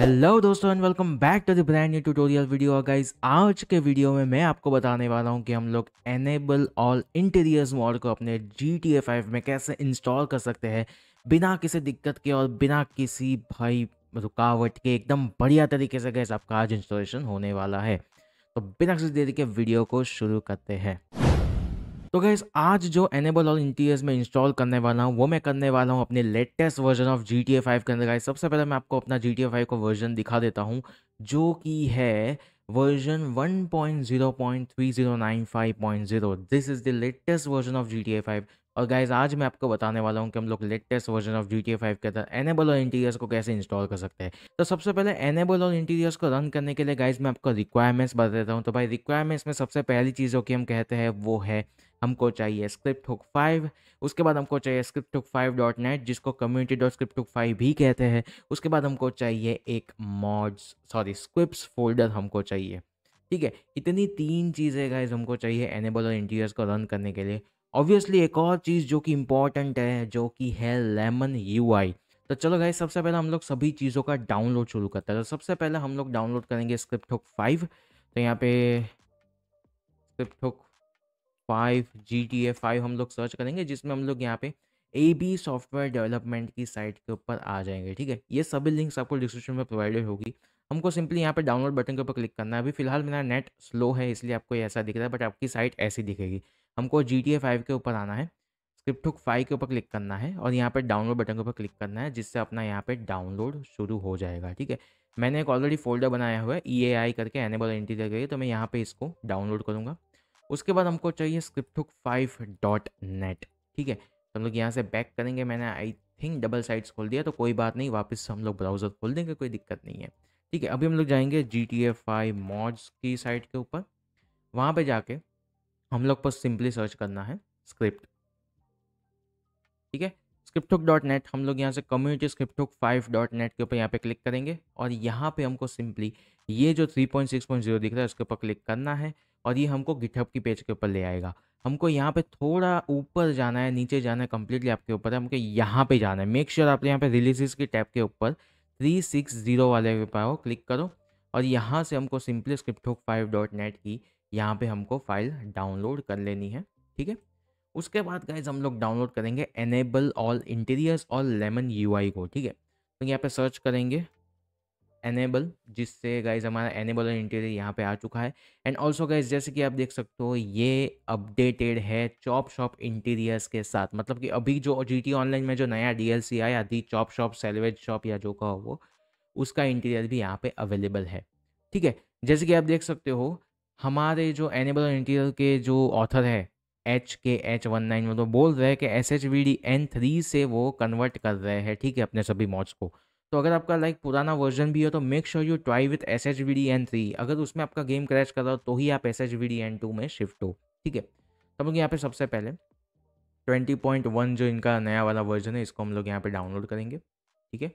Hello दोस्तों and welcome back to the brand new tutorial video guys आज के video में मैं आपको बताने वाला हूं कि हम लोग एनेबल ऑल इंटीरियर्स मॉड को अपने जी टी ए फाइव में कैसे इंस्टॉल कर सकते हैं बिना किसी दिक्कत के और बिना किसी भाई रुकावट के एकदम बढ़िया तरीके से गैस आपका आज इंस्टॉलेशन होने वाला है तो बिना किसी देरी के वीडियो को शुरू करते हैं तो गैस आज जो एनेबल और इंटीरियर्स में इंस्टॉल करने वाला हूँ वो मैं करने वाला हूँ अपने latest version of G T A five के अंदर गाइस सबसे पहले मैं आपको अपना जी टी ए फाइव का वर्जन दिखा देता हूँ जो कि है version 1.0.3095.0 the latest version of G T A five और गाइज आज मैं आपको बताने वाला हूँ कि हम लोग latest version of GTA T five के अंदर एनेबल और इंटीरियर्स को कैसे इंस्टॉल कर सकते हैं तो सबसे पहले एनेबल और इंटीरियर्स को रन करने के लिए गाइज मैं आपको रिक्वायरमेंट्स बता देता हूँ तो भाई रिक्वायरमेंट्स में सबसे पहली चीज़ जो कि हम कहते हैं वो है हमको चाहिए स्क्रिप्ट हुक फाइव उसके बाद हमको चाहिए script hook five dot net जिसको community dot script hook five भी कहते हैं उसके बाद हमको चाहिए एक मॉड्स सॉरी स्क्रिप्ट फोल्डर हमको चाहिए ठीक है इतनी तीन चीज़ें गाइज हमको चाहिए एनेबल और इंटीरियर्स को रन करने के लिए ऑब्वियसली एक और चीज़ जो कि इम्पॉर्टेंट है जो कि है लेमन यू तो चलो गाइस सबसे पहले हम लोग सभी चीज़ों का डाउनलोड शुरू करते हैं तो सबसे पहले हम लोग डाउनलोड करेंगे स्क्रिप्ट हुक फाइव तो यहाँ पे script hook five G T A five हम लोग सर्च करेंगे जिसमें हम लोग यहाँ पे ए बी सॉफ्टवेयर डेवलपमेंट की साइट के ऊपर आ जाएंगे ठीक है ये सभी लिंक्स आपको डिस्क्रिप्शन में प्रोवाइडेड होगी हमको सिंपली यहाँ पर डाउनलोड बटन के ऊपर क्लिक करना है अभी फिलहाल मेरा नेट स्लो है इसलिए आपको ऐसा दिख रहा है बट आपकी साइट ऐसी दिखेगी हमको जी टी ए फाइव के ऊपर आना है स्क्रिप्ट हुक फाइव के ऊपर क्लिक करना है और यहाँ पर डाउनलोड बटन के ऊपर क्लिक करना है जिससे अपना यहाँ पर डाउनलोड शुरू हो जाएगा ठीक है मैंने एक ऑलरेडी फोल्डर बनाया हुआ है ई e आई करके एनेबल दे गई तो मैं यहाँ पर इसको डाउनलोड करूँगा उसके बाद हमको चाहिए script hook five dot net ठीक है तो हम लोग यहाँ से बैक करेंगे मैंने आई थिंक डबल साइड्स खोल दिया तो कोई बात नहीं वापस हम लोग ब्राउज़र खोल देंगे कोई दिक्कत नहीं है ठीक है अभी हम लोग जाएंगे G T F I mods की साइट के ऊपर वहाँ पे जाके हम लोग को सिंपली सर्च करना है स्क्रिप्ट ठीक है स्क्रिप्ट डॉट नेट हम लोग यहाँ से community script five dot net के ऊपर यहाँ पे क्लिक करेंगे और यहाँ पे हमको सिंपली ये जो three point six point zero दिख रहा है उसके ऊपर क्लिक करना है और ये हमको गिठअप की पेज के ऊपर ले आएगा हमको यहाँ पे थोड़ा ऊपर जाना है नीचे जाना है कम्प्लीटली आपके ऊपर है हमको यहाँ पे जाना है मेक श्योर sure आप यहाँ पे रिलीजेस के टैब के ऊपर थ्री सिक्स ज़ीरो वाले पे पाओ क्लिक करो और यहाँ से हमको simply script hook five dot net की यहाँ पे हमको फाइल डाउनलोड कर लेनी है ठीक है उसके बाद गाइज हम लोग डाउनलोड करेंगे एनेबल ऑल इंटीरियर्स और लेमन यू को ठीक है तो यहाँ पे सर्च करेंगे एनेबल जिससे गाइज हमारा एनेबल इंटीरियर यहाँ पे आ चुका है एंड ऑल्सो गाइज जैसे कि आप देख सकते हो ये अपडेटेड है चॉप शॉप इंटीरियर्स के साथ मतलब कि अभी जो जी टी ऑनलाइन में जो नया डी एल सी आया the chop shop salvage shop या जो कहो वो उसका इंटीरियर भी यहाँ पे अवेलेबल है ठीक है जैसे कि आप देख सकते हो हमारे जो एनेबल इंटीरियर के जो ऑथर है एच के एच वन नाइन तो बोल रहे हैं कि S H V D N three से वो कन्वर्ट कर रहे हैं ठीक है अपने सभी मॉड्स को तो अगर आपका लाइक पुराना वर्जन भी हो तो make sure you try with S H V D N three अगर उसमें आपका गेम क्रैश कर रहा हो तो ही आप S H V D N two में शिफ्ट हो ठीक है तो हम लोग यहाँ पे सबसे पहले 20.1 जो इनका नया वाला वर्जन है इसको हम लोग यहाँ पे डाउनलोड करेंगे ठीक है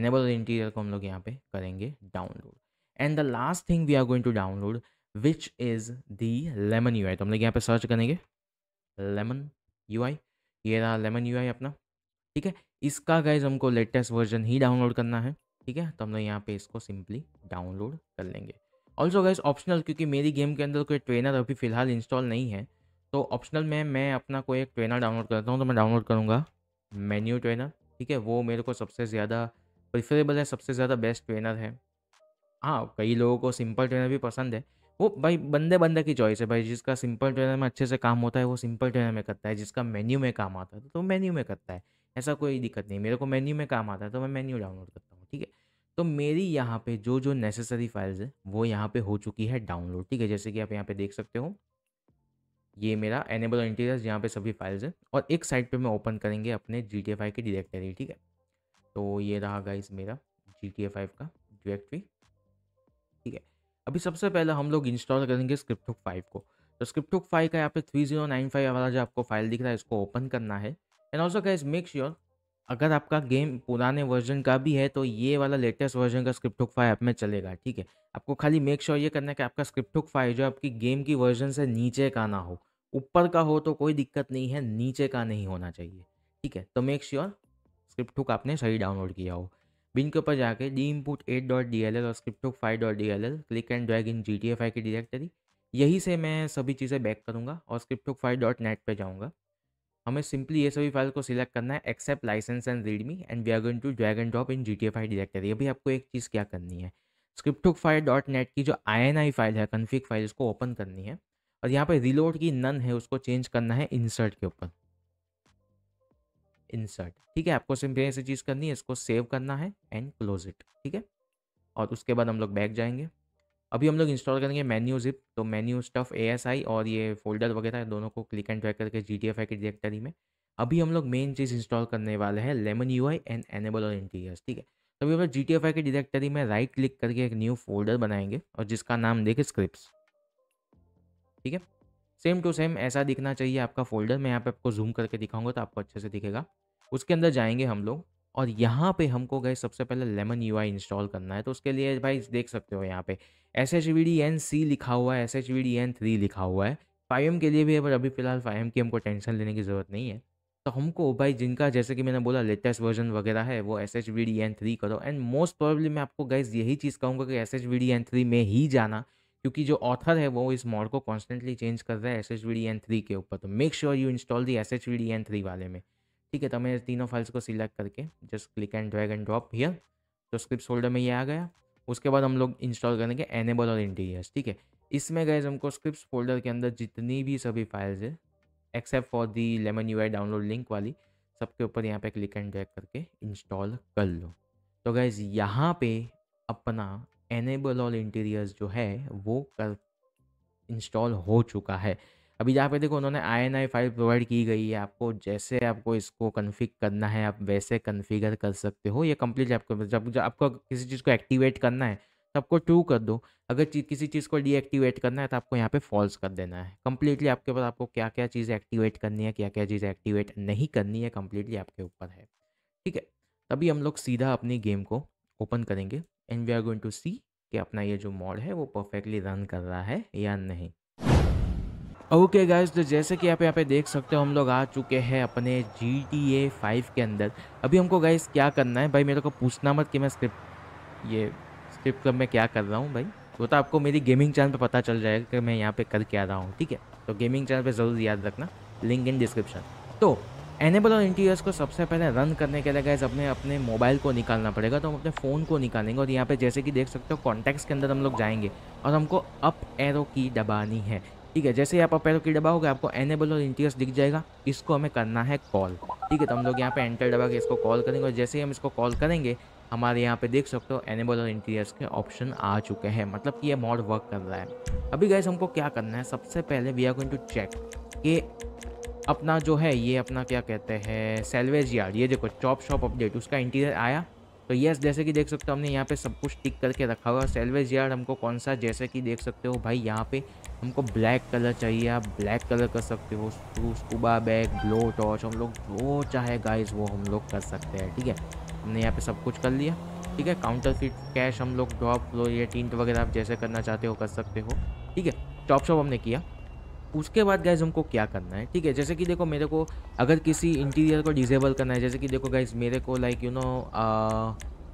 एनेबल इंटीरियर को हम लोग यहाँ पे करेंगे download and the last thing we are going to download which is the lemon U तो हम लोग यहाँ पे सर्च करेंगे लेमन यू ये रहा लेमन यू अपना ठीक है इसका गाइज हमको लेटेस्ट वर्जन ही डाउनलोड करना है ठीक है तो हम लोग यहाँ पे इसको सिंपली डाउनलोड कर लेंगे ऑल्सो गाइज ऑप्शनल क्योंकि मेरी गेम के अंदर कोई ट्रेनर अभी फिलहाल इंस्टॉल नहीं है तो ऑप्शनल में मैं अपना कोई एक ट्रेनर डाउनलोड करता हूँ तो मैं डाउनलोड करूँगा मेन्यू ट्रेनर ठीक है वो मेरे को सबसे ज़्यादा प्रिफरेबल है सबसे ज़्यादा बेस्ट ट्रेनर है हाँ कई लोगों को सिंपल ट्रेनर भी पसंद है वो भाई बंदे बंदे की चॉइस है भाई जिसका सिंपल ट्रेनर में अच्छे से काम होता है वो सिंपल ट्रेनर में करता है जिसका मेन्यू में काम आता है तो मेन्यू में करता है ऐसा कोई दिक्कत नहीं मेरे को मेन्यू में काम आता है तो मैं मेन्यू डाउनलोड करता हूँ ठीक है तो मेरी यहाँ पे जो जो नेसेसरी फाइल्स है वो यहाँ पे हो चुकी है डाउनलोड ठीक है जैसे कि आप यहाँ पे देख सकते हो ये मेरा एनेबल इंटीरियर्स यहाँ पे सभी फाइल्स है और एक साइड पे मैं ओपन करेंगे अपने जी टी की डिरेक्टरी ठीक है तो ये रहा गाइस मेरा जी टी का डिरेक्टरी ठीक है अभी सबसे पहले हम लोग इंस्टॉल करेंगे स्क्रिप्ट फाइव को तो स्क्रिप्ट फाइव का यहाँ पे थ्री जीरो नाइन फाइव वाला जो आपको फाइल दिख रहा है इसको ओपन करना है and also guys make sure अगर आपका गेम पुराने वर्जन का भी है तो ये वाला लेटेस्ट वर्जन का स्क्रिप्ट हुक फाइव ऐप में चलेगा ठीक है आपको खाली मेक श्योर ये करना है कि आपका स्क्रिप्ट हुक फाइव जो आपकी गेम की वर्जन से नीचे का ना हो ऊपर का हो तो कोई दिक्कत नहीं है नीचे का नहीं होना चाहिए ठीक है तो मेक श्योर स्क्रिप्ट हुक आपने सही डाउनलोड किया हो बिन के ऊपर जाके D input eight dot D L L और script hook five dot D L L click and drag in G T F I की डायरेक्टरी यही से मैं सभी चीज़ें बैक करूँगा और script hook five dot net पर जाऊँगा हमें सिंपली ये सभी फाइल को सिलेक्ट करना है accept license and readme and we are going to drag and drop in G T file directory अभी आपको एक चीज़ क्या करनी है स्क्रिप्टुक फाइल डॉट नेट की जो आई फाइल है कन्फिक फाइल उसको ओपन करनी है और यहाँ पर रिलोड की नन है उसको चेंज करना है इंसर्ट के ऊपर इंसर्ट ठीक है आपको सिंपली ऐसी चीज़ करनी है इसको सेव करना है एंड क्लोज इट ठीक है और उसके बाद हम लोग बैक जाएंगे अभी हम लोग इंस्टॉल करेंगे मेन्यू जिप तो मेन्यू स्टफ ए और ये फोल्डर वगैरह दोनों को क्लिक एंड ट्रैक करके जी टी एफ की डायरेक्टरी में अभी हम लोग मेन चीज़ इंस्टॉल करने वाले हैं lemon U I and enable और इंटीरियर्स ठीक है तो अभी हम लोग जी टी एफ की डायरेक्टरी में राइट क्लिक करके एक न्यू फोल्डर बनाएंगे और जिसका नाम देखे स्क्रिप्ट ठीक है सेम टू सेम ऐसा दिखना चाहिए आपका फोल्डर मैं यहाँ पे आपको जूम करके दिखाऊंगा तो आपको अच्छे से दिखेगा उसके अंदर जाएंगे हम लोग और यहाँ पे हमको गए सबसे पहले लेमन यू इंस्टॉल करना है तो उसके लिए भाई देख सकते हो यहाँ पे S H V D N C लिखा हुआ है S H V D N three लिखा हुआ है फाइव एम के लिए भी है पर अभी फिलहाल फाइव एम की हमको टेंशन लेने की ज़रूरत नहीं है तो हमको भाई जिनका जैसे कि मैंने बोला लेटेस्ट वर्जन वगैरह है वो S H V D N three करो एंड मोस्ट प्रोबेबली मैं आपको गाइज यही चीज़ कहूँगा कि S H V D N three में ही जाना क्योंकि जो ऑथर है वो इस मॉड को कॉन्स्टेंटली चेंज कर रहा है S H V D N three के ऊपर तो make sure you install the S H V D N three वाले में ठीक है तो मैं तीनों फाइल्स को सिलेक्ट करके just click and drag and drop here तो स्क्रिप्ट फोल्डर में ये आ गया उसके बाद हम लोग इंस्टॉल करेंगे एनेबल और इंटीरियर्स ठीक है इसमें गए हमको स्क्रिप्ट फोल्डर के अंदर जितनी भी सभी फाइल्स है except for the lemon you download link वाली सबके ऊपर यहाँ पे क्लिक एंड ड्रैग करके इंस्टॉल कर लो तो गैज़ यहाँ पे अपना एनेबल ऑल इंटीरियर्स जो है वो कर इंस्टॉल हो चुका है अभी जहाँ पे देखो उन्होंने I N I file provide की गई है आपको जैसे आपको इसको कन्फिग करना है आप वैसे कन्फिगर कर सकते हो ये कम्प्लीट आपको जब जब आपको किसी चीज़ को एक्टिवेट करना है तो आपको ट्रू कर दो अगर चीज़ किसी चीज़ को डीएक्टिवेट करना है तो आपको यहाँ पे फॉल्स कर देना है कम्प्लीटली आपके पास आपको क्या क्या चीज़ एक्टिवेट करनी है क्या क्या चीज़ एक्टिवेट नहीं करनी है कम्प्लीटली आपके ऊपर है ठीक है तभी हम लोग सीधा अपनी गेम को ओपन करेंगे and we are going to see कि अपना ये जो मॉड है वो परफेक्टली रन कर रहा है या नहीं ओके okay गाइज तो जैसे कि आप यहाँ पे देख सकते हो हम लोग आ चुके हैं अपने जी टी ए फाइव के अंदर अभी हमको गाइज क्या करना है भाई मेरे को पूछना मत कि मैं स्क्रिप्ट ये स्क्रिप्ट क्लब में क्या कर रहा हूँ भाई वो तो आपको मेरी गेमिंग चैनल पे पता चल जाएगा कि मैं यहाँ पे कर क्या रहा हूँ ठीक है तो गेमिंग चैनल पे ज़रूर याद रखना लिंक इन डिस्क्रिप्शन तो एनेबल और इंटीरियर्स को सबसे पहले रन करने के लिए गाइज़ अपने अपने मोबाइल को निकालना पड़ेगा तो हम अपने फ़ोन को निकालेंगे और यहाँ पे जैसे कि देख सकते हो कॉन्टैक्ट्स के अंदर हम लोग जाएंगे और हमको अप एरो की दबानी है ठीक है जैसे ही आप पहले की दबाओगे आपको एनेबल और इंटीरियस दिख जाएगा इसको हमें करना है कॉल ठीक है तो हम लोग यहाँ पे एंटर दबा के इसको कॉल करेंगे और जैसे ही हम इसको कॉल करेंगे हमारे यहाँ पे देख सकते हो एनेबल और इंटीरियर्स के ऑप्शन आ चुके हैं मतलब कि ये मॉड वर्क कर रहा है अभी गैस हमको क्या करना है सबसे पहले we are going to check कि अपना जो है ये अपना क्या कहते हैं सेलवेज यार्ड ये देखो चॉप शॉप अपडेट उसका इंटीरियर आया तो यस जैसे कि देख सकते हो हमने यहाँ पे सब कुछ टिक करके रखा हुआ सेल्वेज यार्ड हमको कौन सा जैसे कि देख सकते हो भाई यहाँ पे हमको ब्लैक कलर चाहिए आप ब्लैक कलर कर सकते हो स्कूबा बैग ग्लो टॉर्च हम लोग जो चाहे गाइज वो हम लोग कर सकते हैं ठीक है हमने यहाँ पे सब कुछ कर लिया ठीक है काउंटर फिट कैश हम लोग ड्रॉप फ्लोर ये टिंट वगैरह आप जैसे करना चाहते हो कर सकते हो ठीक है टॉप शॉप हमने किया उसके बाद गाइज हमको क्या करना है ठीक है जैसे कि देखो मेरे को अगर किसी इंटीरियर को डिजेबल करना है जैसे कि देखो गैस मेरे को like you know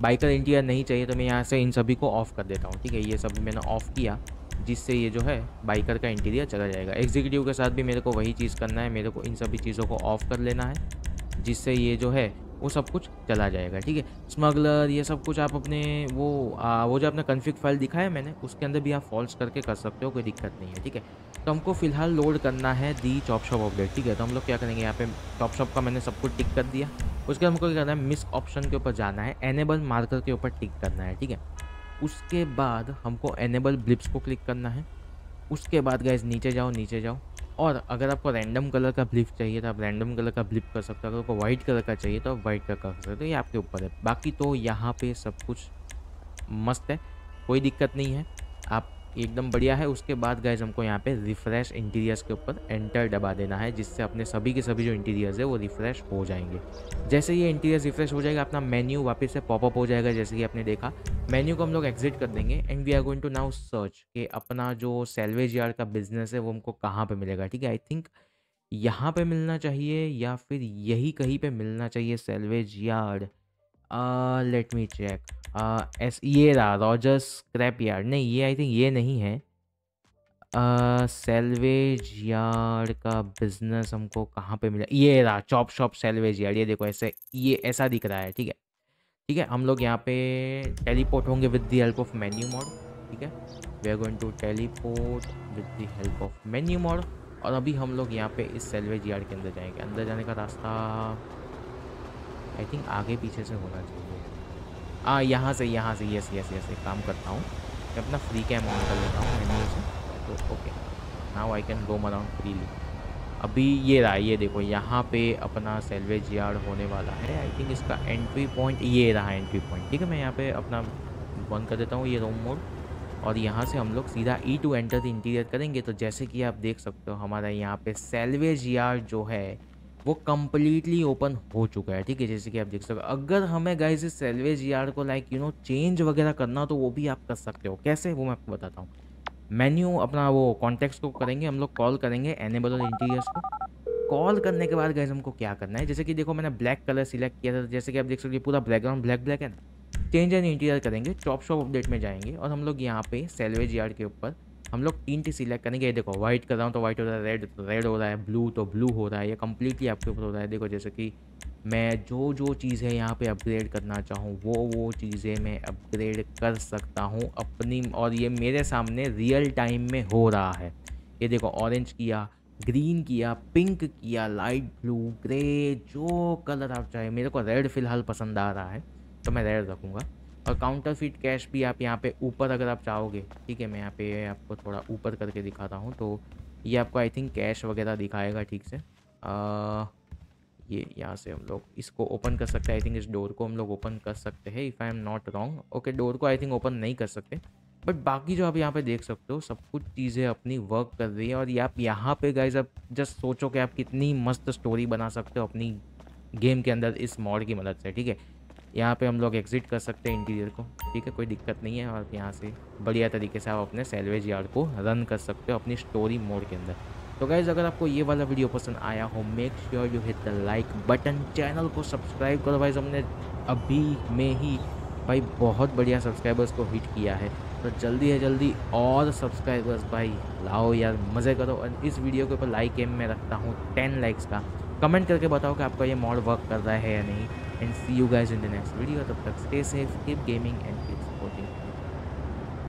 biker interior नहीं चाहिए तो मैं यहाँ से इन सभी को ऑफ़ कर देता हूँ ठीक है ये सब मैंने ऑफ़ किया जिससे ये जो है बाइकर का इंटीरियर चला जाएगा एग्जीक्यूटिव के साथ भी मेरे को वही चीज़ करना है मेरे को इन सभी चीज़ों को ऑफ़ कर लेना है जिससे ये जो है वो सब कुछ चला जाएगा ठीक है स्मगलर ये सब कुछ आप अपने वो आ, वो जो आपने कन्फिक फाइल दिखाया मैंने उसके अंदर भी आप फॉल्स करके कर सकते हो कोई दिक्कत नहीं है ठीक है तो हमको फिलहाल लोड करना है दी चॉप शॉप अपडेट ठीक है तो हम लोग क्या करेंगे यहाँ पे चॉप शॉप का मैंने सब कुछ टिक कर दिया उसके बाद हमको क्या करना है मिस ऑप्शन के ऊपर जाना है एनेबल मार्कर के ऊपर टिक करना है ठीक है उसके बाद हमको एनेबल ब्लिप्स को क्लिक करना है उसके बाद गैस नीचे जाओ नीचे जाओ और अगर आपको रैंडम कलर का ब्लिप चाहिए तो आप रैंडम कलर का ब्लिप कर सकते हो अगर आपको वाइट कलर का चाहिए तो आप वाइट कलर का कर सकते हो तो ये आपके ऊपर है बाकी तो यहाँ पे सब कुछ मस्त है कोई दिक्कत नहीं है आप एकदम बढ़िया है उसके बाद गैज हमको यहाँ पे रिफ्रेश इंटीरियर्स के ऊपर एंटर दबा देना है जिससे अपने सभी के सभी जो इंटीरियर्स है वो रिफ्रेश हो जाएंगे जैसे ये इंटीरियर्स रिफ्रेश हो जाएगा अपना मेन्यू वापस से पॉपअप हो जाएगा जैसे कि आपने देखा मेन्यू को हम लोग एग्जिट कर देंगे and we are going to now search कि अपना जो सेल्वेज यार्ड का बिजनेस है वो हमको कहाँ पर मिलेगा ठीक है आई थिंक यहाँ पे मिलना चाहिए या फिर यही कहीं पे मिलना चाहिए salvage yard let me check एस ये रहा रॉजर्स क्रैप यार्ड नहीं ये आई थिंक ये नहीं है uh, यार्ड का बिजनेस हमको कहाँ पे मिला ये रहा चॉप शॉप सेलवेज यार्ड ये देखो ऐसे ये ऐसा दिख रहा है ठीक है ठीक है हम लोग यहाँ पे टेलीपोर्ट होंगे with the help of menu mode ठीक है we are going to teleport with the help of menu mode और अभी हम लोग यहाँ पे इस सेलवेज यार्ड के अंदर जाएंगे अंदर जाने का रास्ता आई थिंक आगे पीछे से होना चाहिए आ यहाँ से यहाँ से यस यस यस एक काम करता हूँ मैं अपना फ्री कैम ऑन कर लेता हूँ मेन्यू से तो okay now I can go around freely अभी ये रहा ये देखो यहाँ पे अपना सेल्वेज यार्ड होने वाला है आई थिंक इसका एंट्री पॉइंट ये रहा एंट्री पॉइंट ठीक है मैं यहाँ पे अपना बंद कर देता हूँ ये रोम मोड और यहाँ से हम लोग सीधा E to enter the interior करेंगे तो जैसे कि आप देख सकते हो हमारा यहाँ पे सेलवेज यार्ड जो है वो कम्प्लीटली ओपन हो चुका है ठीक है जैसे कि आप देख सकते हो अगर हमें गाइज इस सेलवेज यार्ड को लाइक यू नो चेंज वगैरह करना तो वो भी आप कर सकते हो कैसे वो मैं आपको बताता हूँ मेन्यू अपना वो कॉन्टैक्ट्स को करेंगे हम लोग कॉल करेंगे एनेबल और इंटीरियर्स को कॉल करने के बाद गाइज हमको क्या करना है जैसे कि देखो मैंने ब्लैक कलर सिलेक्ट किया था जैसे कि आप देख सकते हो पूरा बैकग्राउंड ब्लैक ब्लैक है ना चेंज एंड इंटीरियर करेंगे चॉप शॉप अपडेट में जाएंगे और हम लोग यहाँ पे सेलवेज यार्ड के ऊपर हम लोग तीन टी सिलेक्ट करेंगे ये देखो वाइट कर रहा हूँ तो व्हाइट हो रहा है रेड रेड हो रहा है ब्लू तो ब्लू हो रहा है ये कम्प्लीटली आपके ऊपर हो रहा है देखो जैसे कि मैं जो जो चीज़ें यहाँ पे अपग्रेड करना चाहूँ वो वो चीज़ें मैं अपग्रेड कर सकता हूँ अपनी और ये मेरे सामने रियल टाइम में हो रहा है ये देखो ऑरेंज किया ग्रीन किया पिंक किया लाइट ब्लू ग्रे जो कलर आप चाहे मेरे को रेड फ़िलहाल पसंद आ रहा है तो मैं रेड रखूँगा और काउंटर फिट कैश भी आप यहाँ पे ऊपर अगर आप चाहोगे ठीक है मैं यहाँ पे आपको थोड़ा ऊपर करके दिखाता हूँ तो ये आपको आई थिंक कैश वगैरह दिखाएगा ठीक से आ, ये यहाँ से हम लोग इसको ओपन कर सकते हैं आई थिंक इस डोर को हम लोग ओपन कर सकते हैं if I am not wrong okay door को आई थिंक ओपन नहीं कर सकते बट बाकी जो आप यहाँ पे देख सकते हो सब कुछ चीज़ें अपनी वर्क कर रही है और ये आप यहाँ पे गाइज आप जस्ट सोचो कि आप कितनी मस्त स्टोरी बना सकते हो अपनी गेम के अंदर इस मॉड की मदद से ठीक है यहाँ पे हम लोग एग्जिट कर सकते हैं इंटीरियर को ठीक है कोई दिक्कत नहीं है और यहाँ से बढ़िया तरीके से आप अपने सैलवेज यार्ड को रन कर सकते हो अपनी स्टोरी मोड के अंदर तो गाइज़ अगर आपको ये वाला वीडियो पसंद आया हो make sure you hit the like button channel को सब्सक्राइब करो वाइज हमने अभी में ही भाई बहुत बढ़िया सब्सक्राइबर्स को हिट किया है तो जल्दी है जल्दी और सब्सक्राइबर्स भाई लाओ यार मज़े करो और इस वीडियो के ऊपर लाइक एम में रखता हूँ टेन लाइक्स का कमेंट करके बताओ कि आपका ये मॉड वर्क कर रहा है या नहीं and see you guys in the next video. Tap tap stay safe, keep gaming and